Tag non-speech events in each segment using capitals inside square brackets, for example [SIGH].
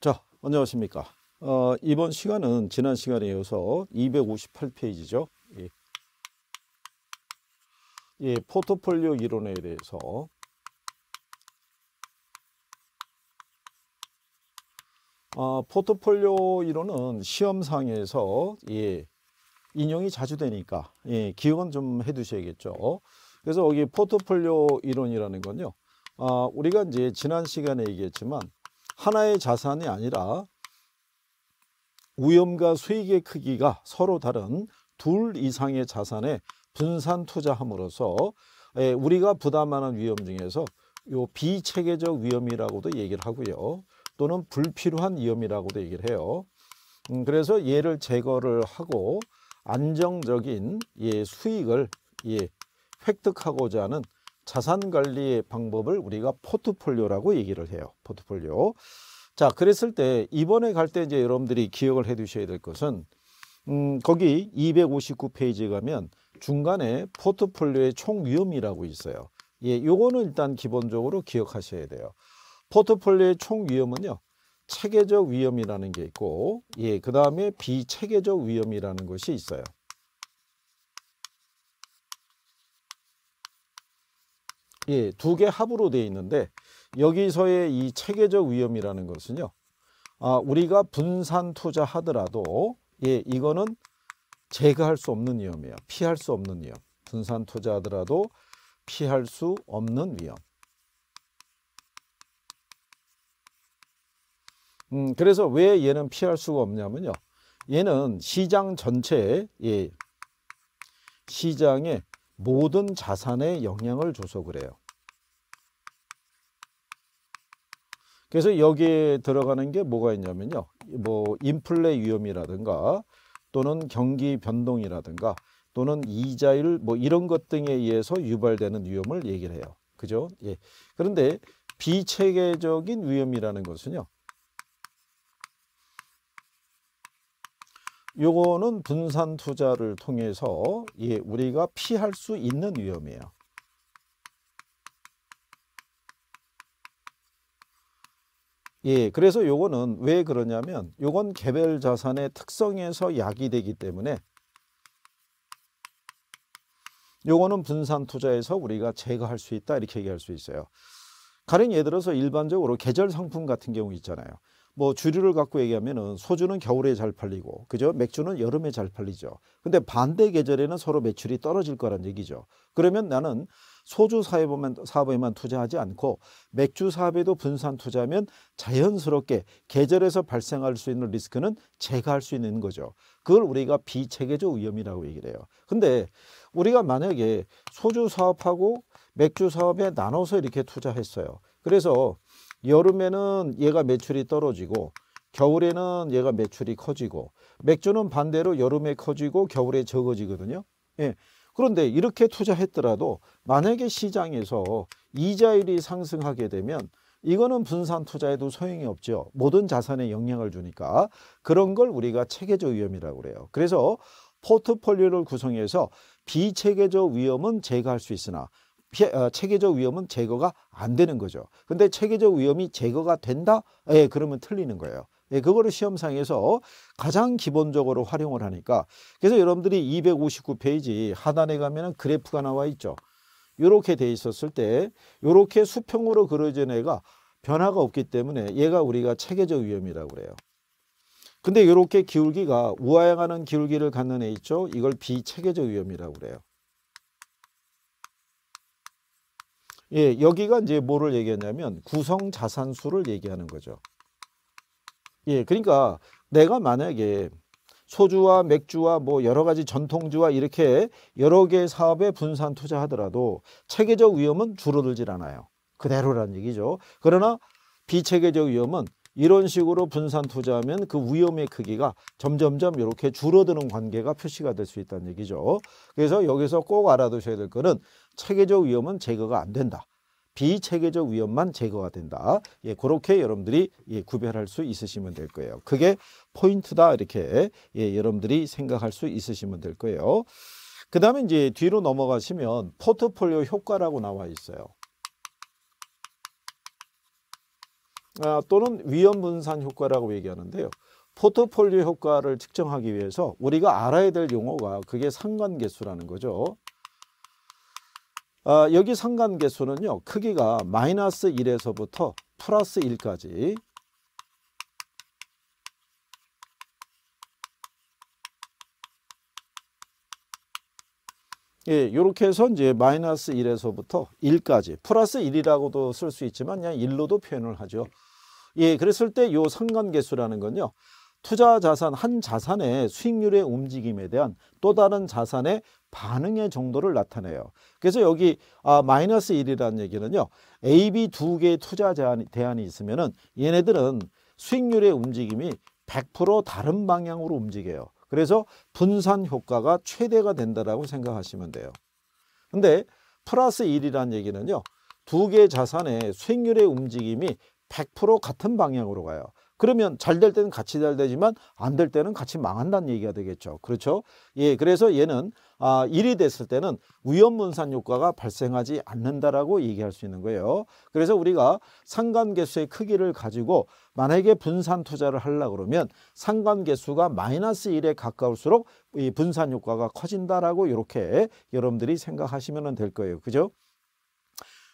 자, 안녕하십니까. 어, 이번 시간은 지난 시간에 이어서 258페이지죠. 예. 예, 포트폴리오 이론에 대해서 어, 포트폴리오 이론은 시험상에서 예, 인용이 자주 되니까 예, 기억은 좀 해두셔야겠죠. 그래서 여기 포트폴리오 이론이라는 건요. 아, 우리가 이제 지난 시간에 얘기했지만 하나의 자산이 아니라 위험과 수익의 크기가 서로 다른 둘 이상의 자산에 분산 투자함으로써 예, 우리가 부담하는 위험 중에서 요 비체계적 위험이라고도 얘기를 하고요. 또는 불필요한 위험이라고도 얘기를 해요. 음, 그래서 얘를 제거를 하고 안정적인 예, 수익을 예, 획득하고자 하는 자산 관리의 방법을 우리가 포트폴리오라고 얘기를 해요. 포트폴리오. 자, 그랬을 때 이번에 갈 때 이제 여러분들이 기억을 해 두셔야 될 것은 음, 거기 259페이지에 가면 중간에 포트폴리오의 총 위험이라고 있어요. 예, 요거는 일단 기본적으로 기억하셔야 돼요. 포트폴리오의 총 위험은요. 체계적 위험이라는 게 있고 예, 그다음에 비체계적 위험이라는 것이 있어요. 예, 두 개 합으로 되어 있는데 여기서의 이 체계적 위험이라는 것은요. 아, 우리가 분산 투자하더라도 예, 이거는 제거할 수 없는 위험이에요. 피할 수 없는 위험. 분산 투자하더라도 피할 수 없는 위험. 음, 그래서 왜 얘는 피할 수가 없냐면요. 얘는 시장 전체에 예, 시장의 모든 자산에 영향을 줘서 그래요. 그래서 여기에 들어가는 게 뭐가 있냐면요. 뭐 인플레 위험이라든가 또는 경기 변동이라든가 또는 이자율 뭐 이런 것 등에 의해서 유발되는 위험을 얘기를 해요. 그죠? 예. 그런데 비체계적인 위험이라는 것은요. 요거는 분산 투자를 통해서 예, 우리가 피할 수 있는 위험이에요. 예, 그래서 요거는 왜 그러냐면 요건 개별 자산의 특성에서 약이 되기 때문에 요거는 분산 투자에서 우리가 제거할 수 있다 이렇게 얘기할 수 있어요. 가령 예를 들어서 일반적으로 계절 상품 같은 경우 있잖아요. 뭐 주류를 갖고 얘기하면은 소주는 겨울에 잘 팔리고 그죠? 맥주는 여름에 잘 팔리죠. 근데 반대 계절에는 서로 매출이 떨어질 거란 얘기죠. 그러면 나는 소주 사업에만, 사업에만 투자하지 않고 맥주 사업에도 분산 투자하면 자연스럽게 계절에서 발생할 수 있는 리스크는 제거할 수 있는 거죠. 그걸 우리가 비체계적 위험이라고 얘기를 해요. 근데 우리가 만약에 소주 사업하고 맥주 사업에 나눠서 이렇게 투자했어요. 그래서 여름에는 얘가 매출이 떨어지고 겨울에는 얘가 매출이 커지고 맥주는 반대로 여름에 커지고 겨울에 적어지거든요. 예. 그런데 이렇게 투자했더라도 만약에 시장에서 이자율이 상승하게 되면 이거는 분산 투자에도 소용이 없죠. 모든 자산에 영향을 주니까 그런 걸 우리가 체계적 위험이라고 그래요. 그래서 포트폴리오를 구성해서 비체계적 위험은 제거할 수 있으나 어, 체계적 위험은 제거가 안 되는 거죠. 근데 체계적 위험이 제거가 된다? 예, 그러면 틀리는 거예요. 예, 그거를 시험상에서 가장 기본적으로 활용을 하니까 그래서 여러분들이 259페이지 하단에 가면 그래프가 나와 있죠. 이렇게 돼 있었을 때 이렇게 수평으로 그려진 애가 변화가 없기 때문에 얘가 우리가 체계적 위험이라고 그래요. 근데 이렇게 기울기가 우아향하는 기울기를 갖는 애 있죠. 이걸 비체계적 위험이라고 그래요. 예, 여기가 이제 뭐를 얘기하냐면 구성 자산수를 얘기하는 거죠. 예, 그러니까 내가 만약에 소주와 맥주와 뭐 여러 가지 전통주와 이렇게 여러 개의 사업에 분산 투자하더라도 체계적 위험은 줄어들질 않아요. 그대로란 얘기죠. 그러나 비체계적 위험은 이런 식으로 분산 투자하면 그 위험의 크기가 점점점 이렇게 줄어드는 관계가 표시가 될 수 있다는 얘기죠. 그래서 여기서 꼭 알아두셔야 될 거는 체계적 위험은 제거가 안 된다. 비체계적 위험만 제거가 된다. 예, 그렇게 여러분들이 예, 구별할 수 있으시면 될 거예요. 그게 포인트다 이렇게 예, 여러분들이 생각할 수 있으시면 될 거예요. 그 다음에 이제 뒤로 넘어가시면 포트폴리오 효과라고 나와 있어요. 아, 또는 위험 분산 효과라고 얘기하는데요. 포트폴리오 효과를 측정하기 위해서 우리가 알아야 될 용어가 그게 상관계수라는 거죠. 아, 여기 상관계수는요. 크기가 마이너스 1에서부터 플러스 1까지 예, 이렇게 해서 이제 마이너스 1에서부터 1까지 플러스 1이라고도 쓸 수 있지만 그냥 1로도 표현을 하죠. 예, 그랬을 때 이 상관계수라는 건요. 투자 자산 한 자산의 수익률의 움직임에 대한 또 다른 자산의 반응의 정도를 나타내요. 그래서 여기 아, 마이너스 1이라는 얘기는요. A, B 두 개의 투자 제한, 대안이 있으면은 얘네들은 수익률의 움직임이 100% 다른 방향으로 움직여요. 그래서 분산 효과가 최대가 된다라고 생각하시면 돼요. 근데 플러스 1이라는 얘기는요. 두 개의 자산의 수익률의 움직임이 100% 같은 방향으로 가요. 그러면 잘 될 때는 같이 잘 되지만 안 될 때는 같이 망한다는 얘기가 되겠죠. 그렇죠? 예, 그래서 얘는 아, 일이 됐을 때는 위험분산 효과가 발생하지 않는다라고 얘기할 수 있는 거예요. 그래서 우리가 상관계수의 크기를 가지고 만약에 분산 투자를 하려 고 그러면 상관계수가 마이너스 1에 가까울수록 이 분산 효과가 커진다라고 이렇게 여러분들이 생각하시면 될 거예요. 그죠?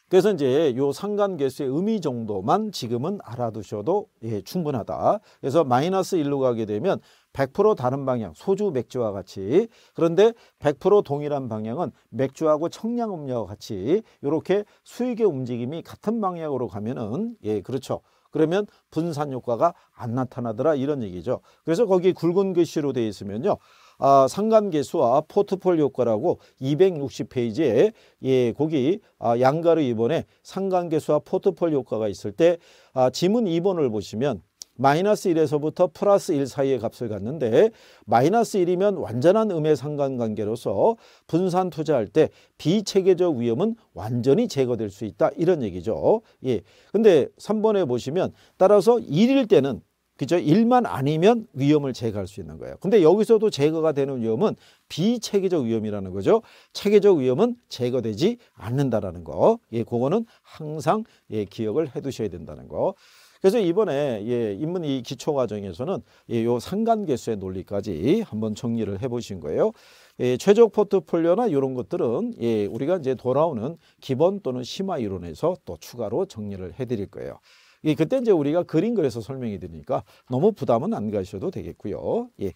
그래서 이제 요상관계수의 의미 정도만 지금은 알아두셔도 예, 충분하다. 그래서 마이너스 일로 가게 되면 100% 다른 방향, 소주 맥주와 같이 그런데 100% 동일한 방향은 맥주하고 청량음료와 같이 이렇게 수익의 움직임이 같은 방향으로 가면은 예, 그렇죠. 그러면 분산 효과가 안 나타나더라 이런 얘기죠. 그래서 거기 굵은 글씨로 되어 있으면요. 아, 상감계수와 포트폴리오 효과라고 260페이지에 예, 거기 아, 양가로 2번에 상관계수와 포트폴리오 효과가 있을 때 아, 지문 2번을 보시면 마이너스 1에서부터 플러스 1 사이의 값을 갖는데 마이너스 1이면 완전한 음의 상관관계로서 분산 투자할 때 비체계적 위험은 완전히 제거될 수 있다 이런 얘기죠. 예. 근데 3번에 보시면 따라서 1일 때는 그죠? 일만 아니면 위험을 제거할 수 있는 거예요. 근데 여기서도 제거가 되는 위험은 비체계적 위험이라는 거죠. 체계적 위험은 제거되지 않는다라는 거. 예, 그거는 항상 예, 기억을 해 두셔야 된다는 거. 그래서 이번에 예, 인문 이 기초 과정에서는 예, 요 상관계수의 논리까지 한번 정리를 해 보신 거예요. 예, 최적 포트폴리오나 이런 것들은 예, 우리가 이제 돌아오는 기본 또는 심화 이론에서 또 추가로 정리를 해 드릴 거예요. 예, 그때 이제 우리가 그림 그려서 설명해 드리니까 너무 부담은 안 가셔도 되겠고요. 예.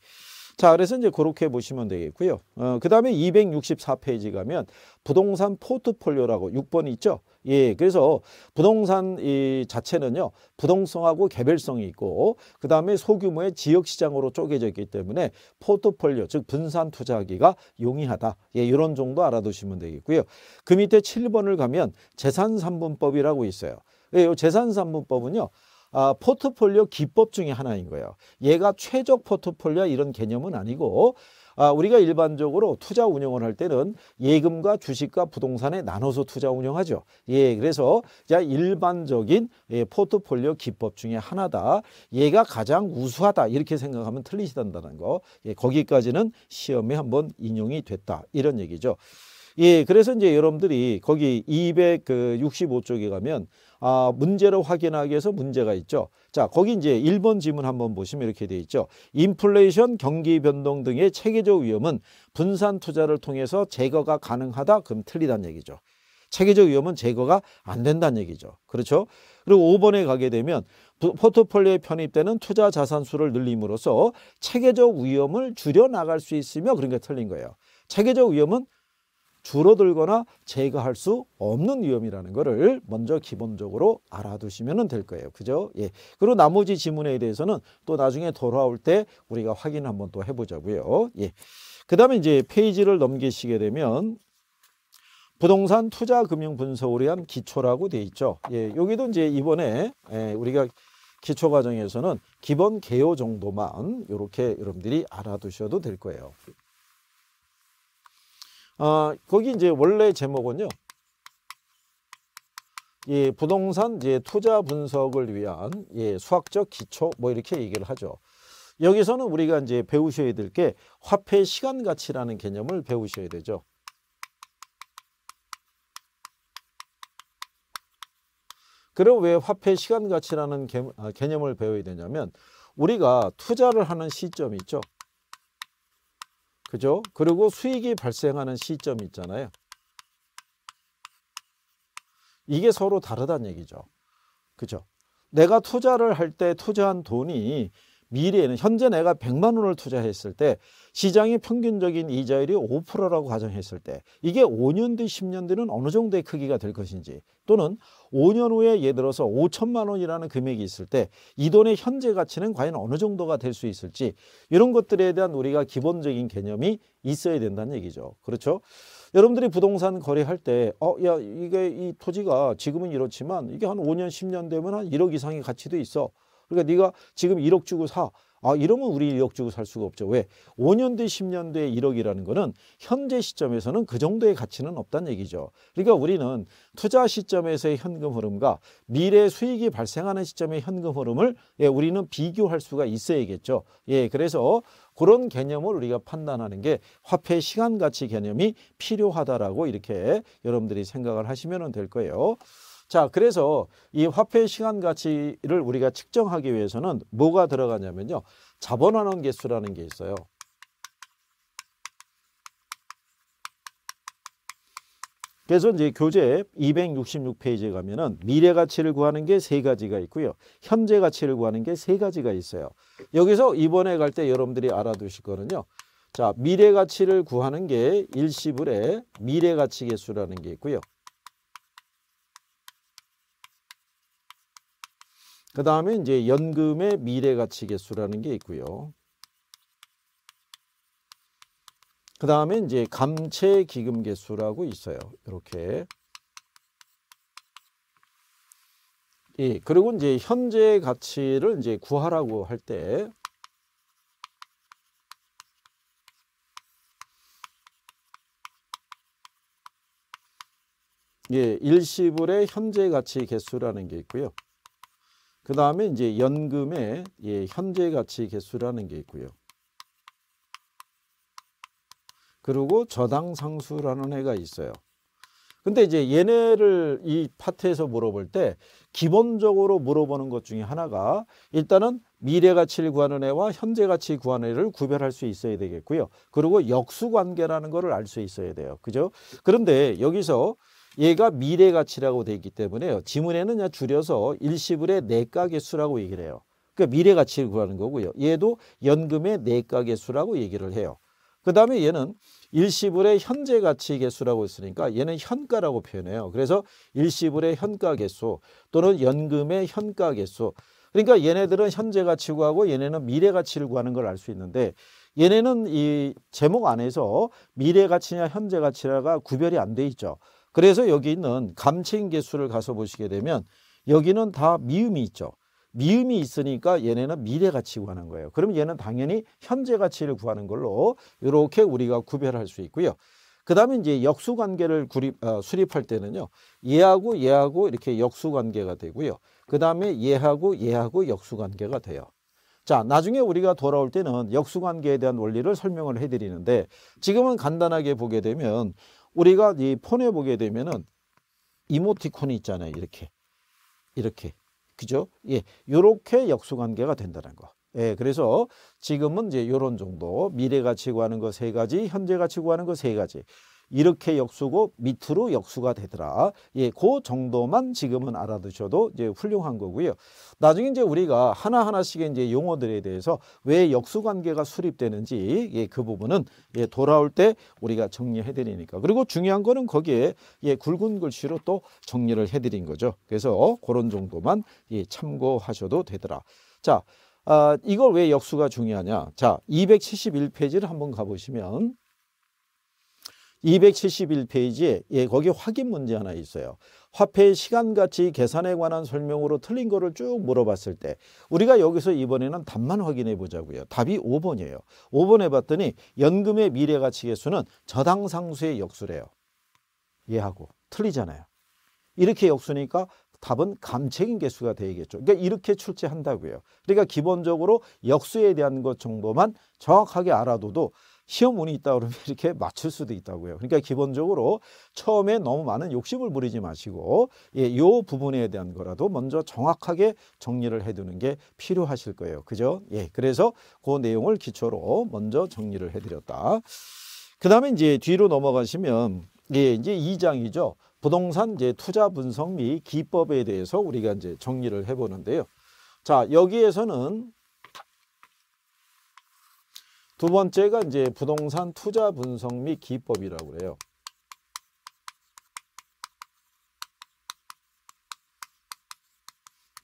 자, 그래서 이제 그렇게 보시면 되겠고요. 어, 그 다음에 264페이지 가면 부동산 포트폴리오라고 6번이 있죠. 예, 그래서 부동산 이 자체는요, 부동성하고 개별성이 있고, 그 다음에 소규모의 지역시장으로 쪼개져 있기 때문에 포트폴리오, 즉 분산 투자하기가 용이하다. 예, 이런 정도 알아두시면 되겠고요. 그 밑에 7번을 가면 재산3분법이라고 있어요. 이재산산문법은요 예, 아, 포트폴리오 기법 중에 하나인 거예요. 얘가 최적 포트폴리오 이런 개념은 아니고 아, 우리가 일반적으로 투자 운영을할 때는 예금과 주식과 부동산에 나눠서 투자 운영하죠 예, 그래서 자 일반적인 예, 포트폴리오 기법 중에 하나다. 얘가 가장 우수하다 이렇게 생각하면 틀리시단다는 거. 예, 거기까지는 시험에 한번 인용이 됐다 이런 얘기죠. 예, 그래서 이제 여러분들이 거기 265쪽에 가면 아, 문제로 확인하기 위해서 문제가 있죠. 자, 거기 이제 1번 지문 한번 보시면 이렇게 되어 있죠. 인플레이션, 경기 변동 등의 체계적 위험은 분산 투자를 통해서 제거가 가능하다. 그럼 틀리단 얘기죠. 체계적 위험은 제거가 안 된다는 얘기죠. 그렇죠? 그리고 5번에 가게 되면 포트폴리오에 편입되는 투자 자산 수를 늘림으로써 체계적 위험을 줄여 나갈 수 있으며 그런 게 틀린 거예요. 체계적 위험은 줄어들거나 제거할 수 없는 위험이라는 것을 먼저 기본적으로 알아두시면 될 거예요. 그죠? 예. 그리고 나머지 지문에 대해서는 또 나중에 돌아올 때 우리가 확인 한번 또 해보자고요. 예. 그 다음에 이제 페이지를 넘기시게 되면 부동산 투자 금융 분석을 위한 기초라고 돼 있죠. 예, 여기도 이제 이번에 예, 우리가 기초 과정에서는 기본 개요 정도만 이렇게 여러분들이 알아두셔도 될 거예요. 아, 거기 이제 원래 제목은요. 이 부동산 이제 투자 분석을 위한 예, 수학적 기초 뭐 이렇게 얘기를 하죠. 여기서는 우리가 이제 배우셔야 될 게 화폐 시간 가치라는 개념을 배우셔야 되죠. 그럼 왜 화폐 시간 가치라는 아, 개념을 배워야 되냐면 우리가 투자를 하는 시점이 있죠. 그죠? 그리고 수익이 발생하는 시점이 있잖아요. 이게 서로 다르다는 얘기죠. 그죠? 내가 투자를 할 때 투자한 돈이 미래에는 현재 내가 100만 원을 투자했을 때 시장의 평균적인 이자율이 5%라고 가정했을 때 이게 5년 뒤 10년 뒤는 어느 정도의 크기가 될 것인지 또는 5년 후에 예를 들어서 5천만 원이라는 금액이 있을 때 이 돈의 현재 가치는 과연 어느 정도가 될 수 있을지 이런 것들에 대한 우리가 기본적인 개념이 있어야 된다는 얘기죠. 그렇죠? 여러분들이 부동산 거래할 때, 어, 야, 이게 이 토지가 지금은 이렇지만 이게 한 5년, 10년 되면 한 1억 이상의 가치도 있어. 그러니까 네가 지금 1억 주고 사. 아 이러면 우리 1억 주고 살 수가 없죠. 왜? 5년 뒤 10년 뒤에 1억이라는 거는 현재 시점에서는 그 정도의 가치는 없다는 얘기죠. 그러니까 우리는 투자 시점에서의 현금 흐름과 미래 수익이 발생하는 시점의 현금 흐름을 예, 우리는 비교할 수가 있어야겠죠. 예, 그래서 그런 개념을 우리가 판단하는 게 화폐 시간 가치 개념이 필요하다라고 이렇게 여러분들이 생각을 하시면 될 거예요. 자, 그래서 이 화폐 시간 가치를 우리가 측정하기 위해서는 뭐가 들어가냐면요. 자본환원 개수라는 게 있어요. 그래서 이제 교재 266페이지에 가면은 미래 가치를 구하는 게 세 가지가 있고요. 현재 가치를 구하는 게 세 가지가 있어요. 여기서 이번에 갈 때 여러분들이 알아두실 거는요. 자, 미래 가치를 구하는 게 일시불의 미래 가치 개수라는 게 있고요. 그 다음에 이제 연금의 미래 가치 개수라는 게 있고요. 그 다음에 이제 감채 기금 개수라고 있어요. 이렇게. 예, 그리고 이제 현재 가치를 이제 구하라고 할때 예, 일시불의 현재 가치 개수라는 게 있고요. 그 다음에 이제 연금의 예, 현재 가치 개수라는 게 있고요. 그리고 저당 상수라는 해가 있어요. 근데 이제 얘네를 이 파트에서 물어볼 때 기본적으로 물어보는 것 중에 하나가 일단은 미래 가치를 구하는 애와 현재 가치 구하는 애를 구별할 수 있어야 되겠고요. 그리고 역수 관계라는 거를 알수 있어야 돼요. 그죠? 그런데 여기서 얘가 미래 가치라고 돼 있기 때문에요. 지문에는 그냥 줄여서 일시불의 내각의 수라고 얘기를 해요. 그러니까 미래 가치를 구하는 거고요. 얘도 연금의 내각의 수라고 얘기를 해요. 그 다음에 얘는 일시불의 현재 가치 개수라고 했으니까 얘는 현가라고 표현해요. 그래서 일시불의 현가 개수 또는 연금의 현가 개수 그러니까 얘네들은 현재 가치 구하고 얘네는 미래 가치를 구하는 걸 알 수 있는데 얘네는 이 제목 안에서 미래 가치냐 현재 가치냐가 구별이 안 돼 있죠. 그래서 여기 있는 감체인계수를 가서 보시게 되면 여기는 다 미음이 있죠. 미음이 있으니까 얘네는 미래 가치 구하는 거예요. 그럼 얘는 당연히 현재 가치를 구하는 걸로 이렇게 우리가 구별할 수 있고요. 그 다음에 이제 역수관계를 구립, 아, 수립할 때는요. 얘하고 얘하고 이렇게 역수관계가 되고요. 그 다음에 얘하고 얘하고 역수관계가 돼요. 자 나중에 우리가 돌아올 때는 역수관계에 대한 원리를 설명을 해드리는데 지금은 간단하게 보게 되면 우리가 이 폰에 보게 되면은 이모티콘이 있잖아요. 이렇게. 이렇게. 그죠? 예. 요렇게 역수관계가 된다는 거. 예. 그래서 지금은 이제 요런 정도 미래가 치고 하는 거 세 가지, 현재가 치고 하는 거 세 가지. 이렇게 역수고 밑으로 역수가 되더라. 예, 그 정도만 지금은 알아두셔도 이제 훌륭한 거고요. 나중에 이제 우리가 하나하나씩의 이제 용어들에 대해서 왜 역수 관계가 수립되는지 예, 그 부분은 예, 돌아올 때 우리가 정리해 드리니까. 그리고 중요한 거는 거기에 예, 굵은 글씨로 또 정리를 해 드린 거죠. 그래서 그런 정도만 예, 참고하셔도 되더라. 자, 아, 이걸 왜 역수가 중요하냐? 자, 271페이지를 한번 가보시면 271페이지에 예, 거기 확인 문제 하나 있어요. 화폐의 시간 가치 계산에 관한 설명으로 틀린 거를 쭉 물어봤을 때 우리가 여기서 이번에는 답만 확인해 보자고요. 답이 5번이에요. 5번 해봤더니 연금의 미래 가치 계수는 저당 상수의 역수래요. 얘하고 틀리잖아요. 이렇게 역수니까 답은 감채인계수가 되겠죠. 그러니까 이렇게 출제한다고요. 그러니까 기본적으로 역수에 대한 것 정도만 정확하게 알아둬도 시험운이 있다 그러면 [LAUGHS] 이렇게 맞출 수도 있다고요. 그러니까 기본적으로 처음에 너무 많은 욕심을 부리지 마시고 예, 요 부분에 대한 거라도 먼저 정확하게 정리를 해두는 게 필요하실 거예요. 그죠? 예, 그래서 그 내용을 기초로 먼저 정리를 해드렸다. 그 다음에 이제 뒤로 넘어가시면 예, 이제 이장이죠 부동산 이제 투자 분석 및 기법에 대해서 우리가 이제 정리를 해보는데요. 자, 여기에서는 두 번째가 이제 부동산 투자 분석 및 기법이라고 그래요.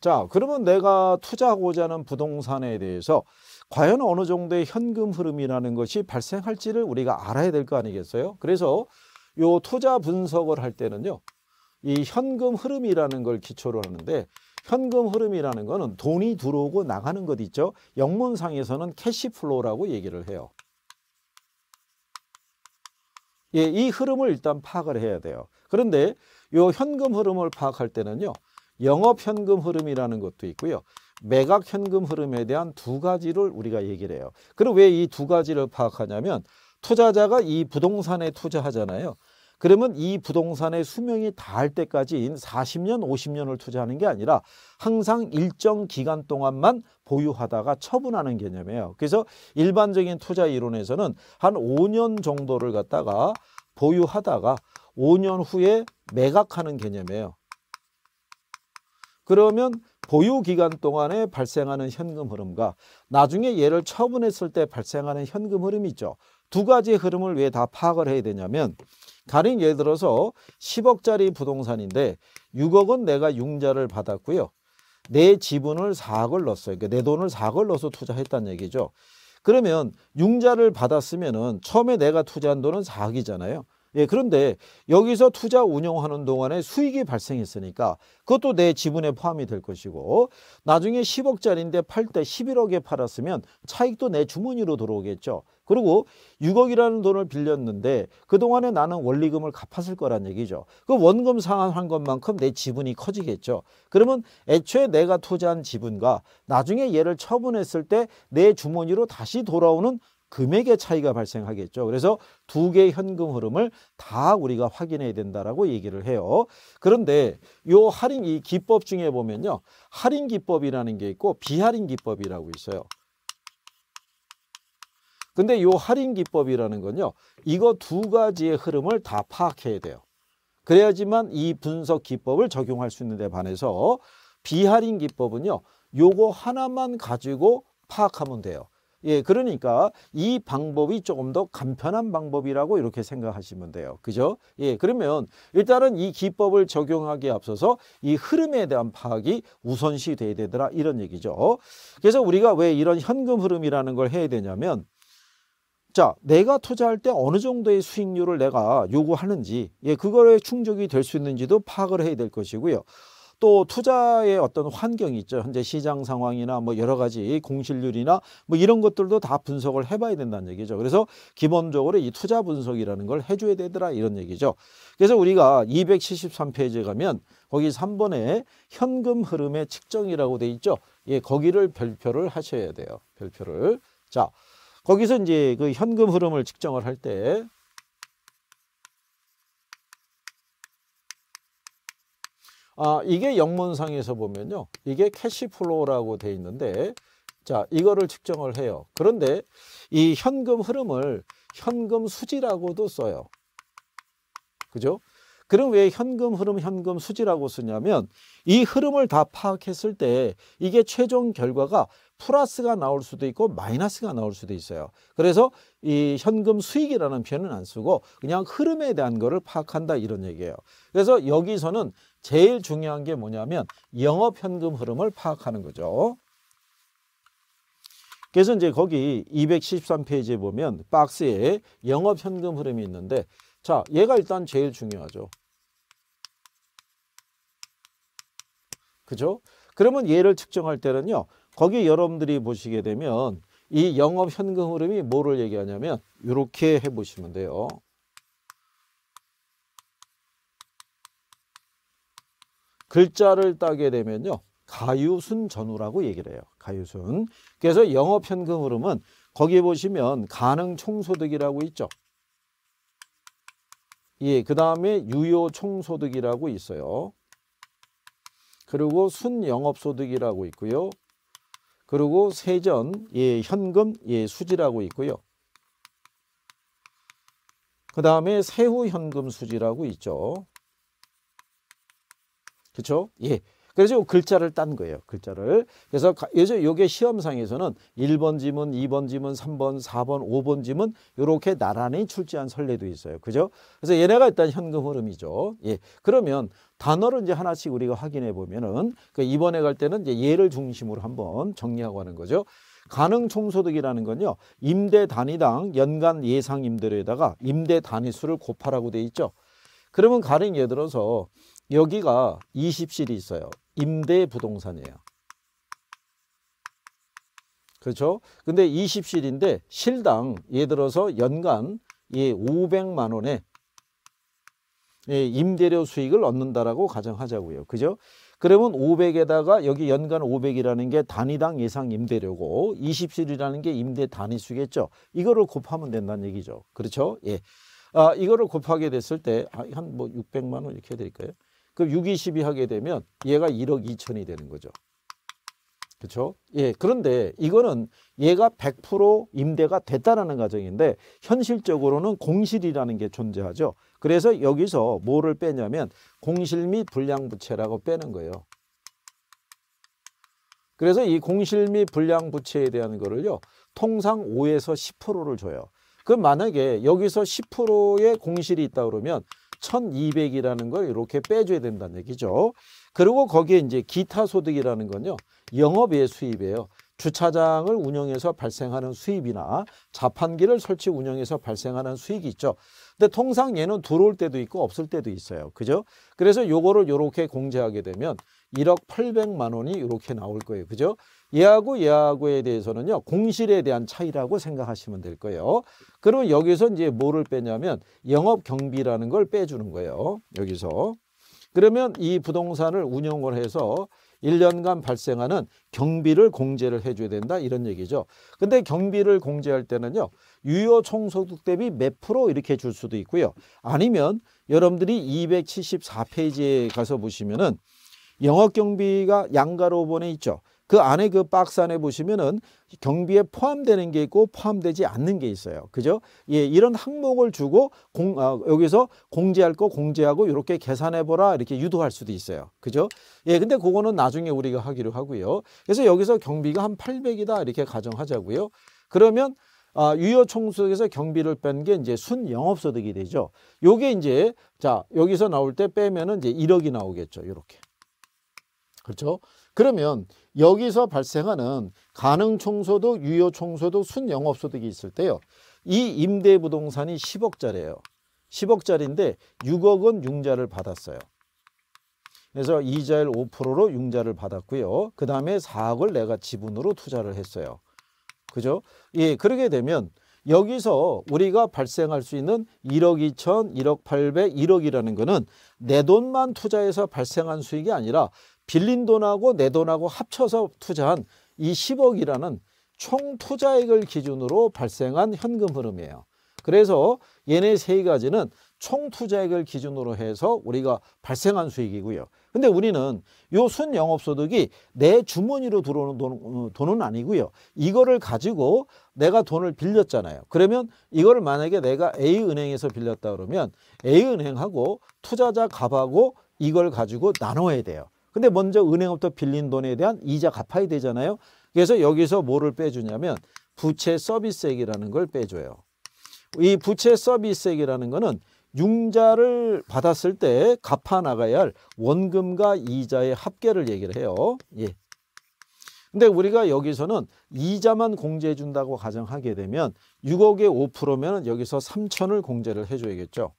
자, 그러면 내가 투자하고자 하는 부동산에 대해서 과연 어느 정도의 현금 흐름이라는 것이 발생할지를 우리가 알아야 될 거 아니겠어요? 그래서 요 투자 분석을 할 때는요. 이 현금 흐름이라는 걸 기초로 하는데 현금 흐름이라는 거는 돈이 들어오고 나가는 것 있죠. 영문상에서는 캐시플로우라고 얘기를 해요. 예, 이 흐름을 일단 파악을 해야 돼요. 그런데 요 현금 흐름을 파악할 때는요. 영업 현금 흐름이라는 것도 있고요. 매각 현금 흐름에 대한 두 가지를 우리가 얘기를 해요. 그럼 왜 이 두 가지를 파악하냐면 투자자가 이 부동산에 투자하잖아요. 그러면 이 부동산의 수명이 다할 때까지 40년, 50년을 투자하는 게 아니라 항상 일정 기간 동안만 보유하다가 처분하는 개념이에요. 그래서 일반적인 투자 이론에서는 한 5년 정도를 갖다가 보유하다가 5년 후에 매각하는 개념이에요. 그러면 보유 기간 동안에 발생하는 현금 흐름과 나중에 얘를 처분했을 때 발생하는 현금 흐름이 있죠. 두가지 흐름을 왜 다 파악을 해야 되냐면 가령 예를 들어서 10억짜리 부동산인데 6억은 내가 융자를 받았고요. 내 지분을 4억을 넣었어요. 그러니까 내 돈을 4억을 넣어서 투자했다는 얘기죠. 그러면 융자를 받았으면 은 처음에 내가 투자한 돈은 4억이잖아요. 예, 그런데 여기서 투자 운영하는 동안에 수익이 발생했으니까 그것도 내 지분에 포함이 될 것이고 나중에 10억짜리인데 팔 때 11억에 팔았으면 차익도 내 주머니로 들어오겠죠. 그리고 6억이라는 돈을 빌렸는데 그동안에 나는 원리금을 갚았을 거란 얘기죠. 그 원금 상환한 것만큼 내 지분이 커지겠죠. 그러면 애초에 내가 투자한 지분과 나중에 얘를 처분했을 때 내 주머니로 다시 돌아오는 금액의 차이가 발생하겠죠. 그래서 두 개의 현금 흐름을 다 우리가 확인해야 된다라고 얘기를 해요. 그런데 요 할인 이 기법 중에 보면요. 할인 기법이라는 게 있고 비할인 기법이라고 있어요. 근데 요 할인 기법이라는 건요. 이거 두 가지의 흐름을 다 파악해야 돼요. 그래야지만 이 분석 기법을 적용할 수 있는 데 반해서 비할인 기법은요. 요거 하나만 가지고 파악하면 돼요. 예, 그러니까 이 방법이 조금 더 간편한 방법이라고 이렇게 생각하시면 돼요. 그죠? 예, 그러면 일단은 이 기법을 적용하기에 앞서서 이 흐름에 대한 파악이 우선시 돼야 되더라 이런 얘기죠. 그래서 우리가 왜 이런 현금 흐름이라는 걸 해야 되냐면 자, 내가 투자할 때 어느 정도의 수익률을 내가 요구하는지, 예, 그거에 충족이 될 수 있는지도 파악을 해야 될 것이고요. 또 투자의 어떤 환경이 있죠. 현재 시장 상황이나 뭐 여러 가지 공실률이나 뭐 이런 것들도 다 분석을 해봐야 된다는 얘기죠. 그래서 기본적으로 이 투자 분석이라는 걸 해줘야 되더라 이런 얘기죠. 그래서 우리가 273페이지에 가면 거기 3번에 현금 흐름의 측정이라고 돼 있죠. 예, 거기를 별표를 하셔야 돼요. 별표를. 자, 거기서 이제 그 현금 흐름을 측정을 할때 아, 이게 영문상에서 보면요. 이게 캐시플로우라고 돼 있는데 자, 이거를 측정을 해요. 그런데 이 현금 흐름을 현금 수지라고도 써요. 그죠? 그럼 왜 현금 흐름, 현금 수지라고 쓰냐면 이 흐름을 다 파악했을 때 이게 최종 결과가 플러스가 나올 수도 있고 마이너스가 나올 수도 있어요. 그래서 이 현금 수익이라는 표현은 안 쓰고 그냥 흐름에 대한 거를 파악한다 이런 얘기예요. 그래서 여기서는 제일 중요한 게 뭐냐면 영업 현금 흐름을 파악하는 거죠. 그래서 이제 거기 213페이지에 보면 박스에 영업 현금 흐름이 있는데 자, 얘가 일단 제일 중요하죠. 그죠? 그러면 얘를 측정할 때는요. 거기 여러분들이 보시게 되면 이 영업 현금 흐름이 뭐를 얘기하냐면 이렇게 해보시면 돼요. 글자를 따게 되면요. 가유순 전후라고 얘기를 해요. 가유순. 그래서 영업현금 흐름은 거기에 보시면 가능 총소득이라고 있죠. 예, 그 다음에 유효 총소득이라고 있어요. 그리고 순영업소득이라고 있고요. 그리고 세전, 예, 현금, 예, 수지라고 있고요. 그 다음에 세후 현금 수지라고 있죠. 그렇죠? 예. 그래서 글자를 딴 거예요. 글자를. 그래서 요새 요게 시험상에서는 1번 지문, 2번 지문, 3번, 4번, 5번 지문 요렇게 나란히 출제한 선례도 있어요. 그죠? 그래서 얘네가 일단 현금 흐름이죠. 예. 그러면 단어를 이제 하나씩 우리가 확인해 보면은 그 이번에 갈 때는 이제 예를 중심으로 한번 정리하고 하는 거죠. 가능 총소득이라는 건요. 임대 단위당 연간 예상 임대료에다가 임대 단위 수를 곱하라고 돼 있죠. 그러면 가령 예를 들어서 여기가 20실이 있어요. 임대 부동산이에요. 그렇죠? 근데 20실인데 실당 예를 들어서 연간 500만 원에 임대료 수익을 얻는다라고 가정하자고요. 그죠? 그러면 500에다가 여기 연간 500이라는 게 단위당 예상 임대료고 20실이라는 게 임대 단위수겠죠. 이거를 곱하면 된다는 얘기죠. 그렇죠? 예. 아, 이거를 곱하게 됐을 때 한 뭐 600만 원 이렇게 해 드릴까요? 그럼 6, 20이 하게 되면 얘가 1억 2천이 되는 거죠. 그렇죠? 예. 그런데 이거는 얘가 100% 임대가 됐다라는 가정인데 현실적으로는 공실이라는 게 존재하죠. 그래서 여기서 뭐를 빼냐면 공실 및 불량부채라고 빼는 거예요. 그래서 이 공실 및 불량부채에 대한 거를요. 통상 5에서 10%를 줘요. 그 만약에 여기서 10%의 공실이 있다 그러면 1200이라는 걸 이렇게 빼줘야 된다는 얘기죠. 그리고 거기에 이제 기타 소득이라는 건요. 영업의 수입이에요. 주차장을 운영해서 발생하는 수입이나 자판기를 설치 운영해서 발생하는 수익이 있죠. 근데 통상 얘는 들어올 때도 있고 없을 때도 있어요. 그죠? 그래서 요거를 요렇게 공제하게 되면 1억 8백만 원이 이렇게 나올 거예요. 그죠? 얘하고 얘하고에 대해서는요. 공실에 대한 차이라고 생각하시면 될 거예요. 그럼 여기서 이제 뭐를 빼냐면 영업 경비라는 걸 빼주는 거예요. 여기서. 그러면 이 부동산을 운영을 해서 1년간 발생하는 경비를 공제를 해줘야 된다 이런 얘기죠. 근데 경비를 공제할 때는요. 유효 총소득 대비 몇 프로 이렇게 줄 수도 있고요. 아니면 여러분들이 274페이지에 가서 보시면은 영업경비가 양가로 번에 있죠. 그 안에 그 박스 안에 보시면은 경비에 포함되는 게 있고 포함되지 않는 게 있어요. 그죠? 예, 이런 항목을 주고 공, 아, 여기서 공제할 거 공제하고 이렇게 계산해 보라 이렇게 유도할 수도 있어요. 그죠? 예, 근데 그거는 나중에 우리가 하기로 하고요. 그래서 여기서 경비가 한 800이다 이렇게 가정하자고요. 그러면 아, 유효 총수에서 경비를 뺀 게 이제 순 영업소득이 되죠. 요게 이제 자, 여기서 나올 때 빼면은 이제 1억이 나오겠죠. 이렇게. 그렇죠? 그러면 여기서 발생하는 가능총소득, 유효총소득, 순영업소득이 있을 때요. 이 임대부동산이 10억짜리예요. 10억짜리인데 6억은 융자를 받았어요. 그래서 이자율 5%로 융자를 받았고요. 그 다음에 4억을 내가 지분으로 투자를 했어요. 그죠? 예, 그러게 되면 여기서 우리가 발생할 수 있는 1억 2천, 1억 8백, 1억이라는 거는 내 돈만 투자해서 발생한 수익이 아니라 빌린 돈하고 내 돈하고 합쳐서 투자한 이 10억이라는 총 투자액을 기준으로 발생한 현금 흐름이에요. 그래서 얘네 세 가지는 총 투자액을 기준으로 해서 우리가 발생한 수익이고요. 근데 우리는 요 순영업소득이 내 주머니로 들어오는 돈, 어, 돈은 아니고요. 이거를 가지고 내가 돈을 빌렸잖아요. 그러면 이거를 만약에 내가 A은행에서 빌렸다 그러면 A은행하고 투자자 갑하고 이걸 가지고 나눠야 돼요. 근데 먼저 은행부터 빌린 돈에 대한 이자 갚아야 되잖아요. 그래서 여기서 뭐를 빼주냐면 부채 서비스액이라는 걸 빼줘요. 이 부채 서비스액이라는 거는 융자를 받았을 때 갚아 나가야 할 원금과 이자의 합계를 얘기를 해요. 예. 근데 우리가 여기서는 이자만 공제해 준다고 가정하게 되면 6억에 5%면 여기서 3천을 공제를 해 줘야겠죠.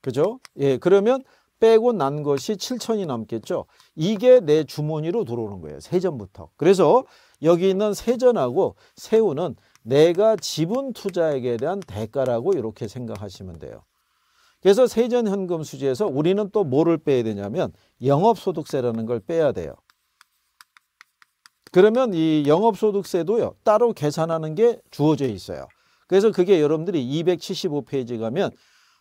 그죠? 예, 그러면 빼고 난 것이 7천이 넘겠죠 이게 내 주머니로 들어오는 거예요. 세전부터. 그래서 여기 있는 세전하고 세후는 내가 지분 투자액에 대한 대가라고 이렇게 생각하시면 돼요. 그래서 세전 현금 수지에서 우리는 또 뭐를 빼야 되냐면 영업소득세라는 걸 빼야 돼요. 그러면 이 영업소득세도요 따로 계산하는 게 주어져 있어요. 그래서 그게 여러분들이 275페이지 가면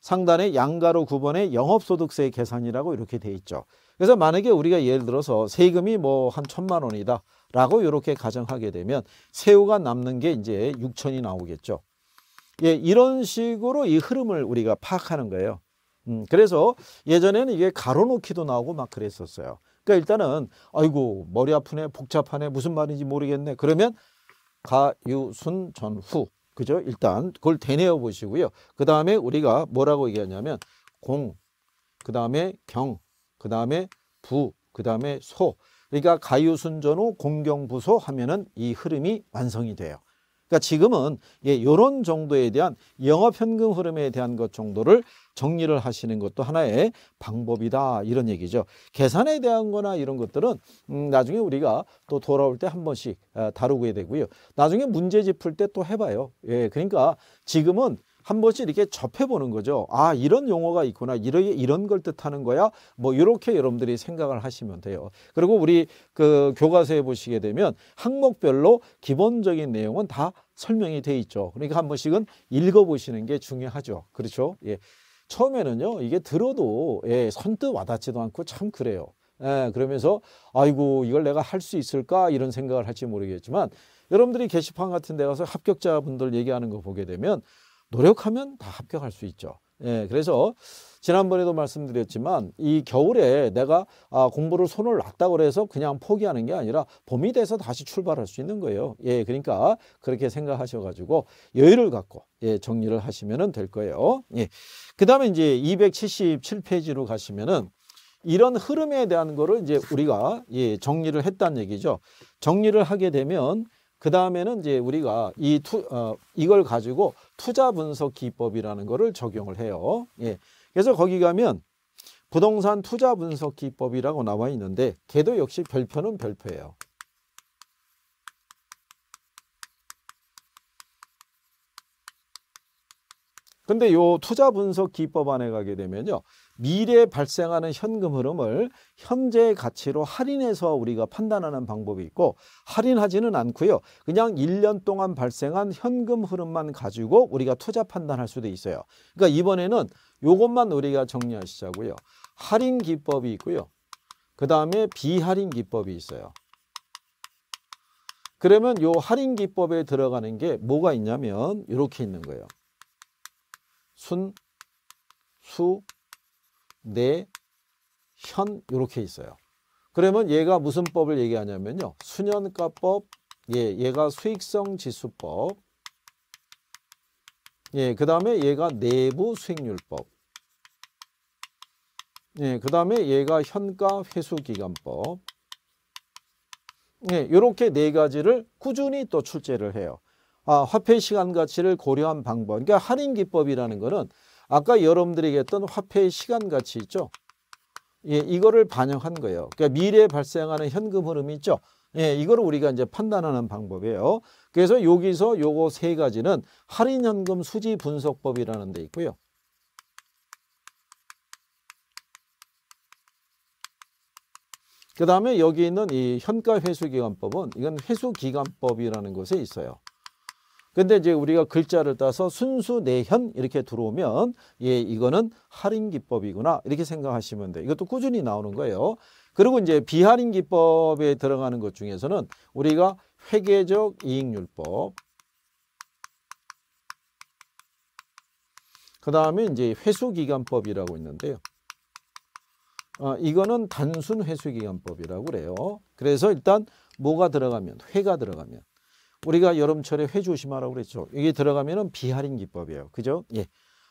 상단에 양가로 9번에 영업소득세 계산이라고 이렇게 돼 있죠. 그래서 만약에 우리가 예를 들어서 세금이 뭐 한 천만 원이다 라고 이렇게 가정하게 되면 세후가 남는 게 이제 6천이 나오겠죠. 예, 이런 식으로 이 흐름을 우리가 파악하는 거예요. 음, 그래서 예전에는 이게 가로놓기도 나오고 막 그랬었어요. 그러니까 일단은 아이고 머리 아프네 복잡하네 무슨 말인지 모르겠네 그러면 가유순 전후 그죠? 일단 그걸 대뇌어 보시고요. 그 다음에 우리가 뭐라고 얘기하냐면 공, 그 다음에 경, 그 다음에 부, 그 다음에 소. 그러니까 가유순전 후 공경부소 하면은 이 흐름이 완성이 돼요. 그러니까 지금은 예, 이런 정도에 대한 영업 현금 흐름에 대한 것 정도를 정리를 하시는 것도 하나의 방법이다 이런 얘기죠. 계산에 대한 거나 이런 것들은 음, 나중에 우리가 또 돌아올 때 한 번씩 아, 다루게 되고요. 나중에 문제집 풀때또 해봐요. 예, 그러니까 지금은 한 번씩 이렇게 접해보는 거죠. 아 이런 용어가 있구나. 이런 이런 걸 뜻하는 거야. 뭐 이렇게 여러분들이 생각을 하시면 돼요. 그리고 우리 그 교과서에 보시게 되면 항목별로 기본적인 내용은 다 설명이 돼 있죠. 그러니까 한 번씩은 읽어보시는 게 중요하죠. 그렇죠? 예. 처음에는요 이게 들어도 예, 선뜻 와닿지도 않고 참 그래요. 예, 그러면서 아이고 이걸 내가 할 수 있을까 이런 생각을 할지 모르겠지만 여러분들이 게시판 같은 데 가서 합격자분들 얘기하는 거 보게 되면 노력하면 다 합격할 수 있죠. 예, 그래서 지난번에도 말씀드렸지만 이 겨울에 내가 아, 공부를 손을 놨다고 해서 그냥 포기하는 게 아니라 봄이 돼서 다시 출발할 수 있는 거예요. 예, 그러니까 그렇게 생각하셔가지고 여유를 갖고 예, 정리를 하시면 될 거예요. 예, 그 다음에 이제 277페이지로 가시면은 이런 흐름에 대한 거를 이제 우리가 예, 정리를 했다는 얘기죠. 정리를 하게 되면 그 다음에는 이제 우리가 이 투, 어, 이걸 가지고 투자 분석 기법이라는 거를 적용을 해요. 예. 그래서 거기 가면 부동산 투자 분석 기법이라고 나와 있는데 걔도 역시 별표는 별표예요. 근데 요 투자 분석 기법 안에 가게 되면요. 미래에 발생하는 현금 흐름을 현재의 가치로 할인해서 우리가 판단하는 방법이 있고 할인하지는 않고요. 그냥 1년 동안 발생한 현금 흐름만 가지고 우리가 투자 판단할 수도 있어요. 그러니까 이번에는 요것만 우리가 정리하시자고요. 할인 기법이 있고요. 그 다음에 비할인 기법이 있어요. 그러면 요 할인 기법에 들어가는 게 뭐가 있냐면 이렇게 있는 거예요. 순, 수, 내, 네, 현 이렇게 있어요. 그러면 얘가 무슨 법을 얘기하냐면요. 수년가법, 예, 얘가 수익성 지수법, 예, 그 다음에 얘가 내부 수익률법, 예, 그 다음에 얘가 현가 회수기간법, 예, 이렇게 네 가지를 꾸준히 또 출제를 해요. 아, 화폐 시간 가치를 고려한 방법. 그러니까 할인 기법이라는 거는 아까 여러분들에게 했던 화폐의 시간 가치 있죠. 예, 이거를 반영한 거예요. 그러니까 미래에 발생하는 현금 흐름이 있죠. 예, 이걸 우리가 이제 판단하는 방법이에요. 그래서 여기서 요거 세 가지는 할인현금 수지 분석법이라는 데 있고요. 그 다음에 여기 있는 이 현가회수기관법은 이건 회수기관법이라는 것에 있어요. 근데 이제 우리가 글자를 따서 순수 내현 이렇게 들어오면 예 이거는 할인 기법이구나 이렇게 생각하시면 돼. 이것도 꾸준히 나오는 거예요. 그리고 이제 비할인 기법에 들어가는 것 중에서는 우리가 회계적 이익률법 그 다음에 이제 회수기간법이라고 있는데요. 아, 이거는 단순 회수기간법이라고 그래요. 그래서 일단 뭐가 들어가면 회가 들어가면 우리가 여름철에 회조심하라고 그랬죠. 여기 들어가면은 비할인 기법이에요. 그죠? 예.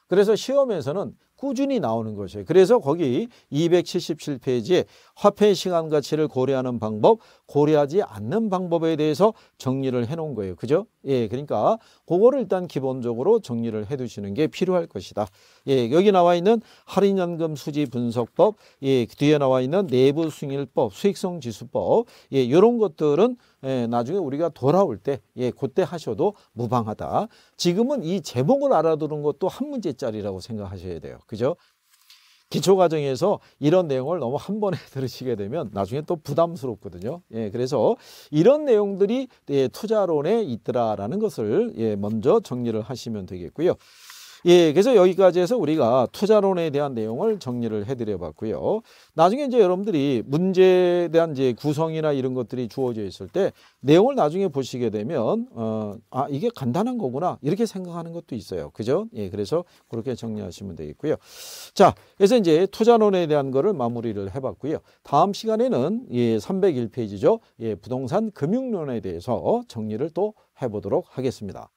그래서 시험에서는 꾸준히 나오는 거죠. 그래서 거기 277페이지에 화폐 시간 가치를 고려하는 방법, 고려하지 않는 방법에 대해서 정리를 해 놓은 거예요. 그죠? 예, 그러니까 그거를 일단 기본적으로 정리를 해 두시는 게 필요할 것이다. 예, 여기 나와 있는 할인연금 수지 분석법, 예, 그 뒤에 나와 있는 내부 승일법, 수익성 지수법, 예, 이런 것들은 예, 나중에 우리가 돌아올 때, 예, 그때 하셔도 무방하다. 지금은 이 제목을 알아두는 것도 한 문제짜리라고 생각하셔야 돼요. 그죠? 기초 과정에서 이런 내용을 너무 한 번에 [LAUGHS] 들으시게 되면 나중에 또 부담스럽거든요. 예, 그래서 이런 내용들이 예, 투자론에 있더라라는 것을 예, 먼저 정리를 하시면 되겠고요. 예, 그래서 여기까지 해서 우리가 투자론에 대한 내용을 정리를 해드려 봤고요. 나중에 이제 여러분들이 문제에 대한 이제 구성이나 이런 것들이 주어져 있을 때 내용을 나중에 보시게 되면 어, 아 이게 간단한 거구나 이렇게 생각하는 것도 있어요. 그죠? 예, 그래서 그렇게 정리하시면 되겠고요. 자, 그래서 이제 투자론에 대한 거를 마무리를 해봤고요. 다음 시간에는 예, 301페이지죠. 예, 부동산 금융론에 대해서 정리를 또 해보도록 하겠습니다.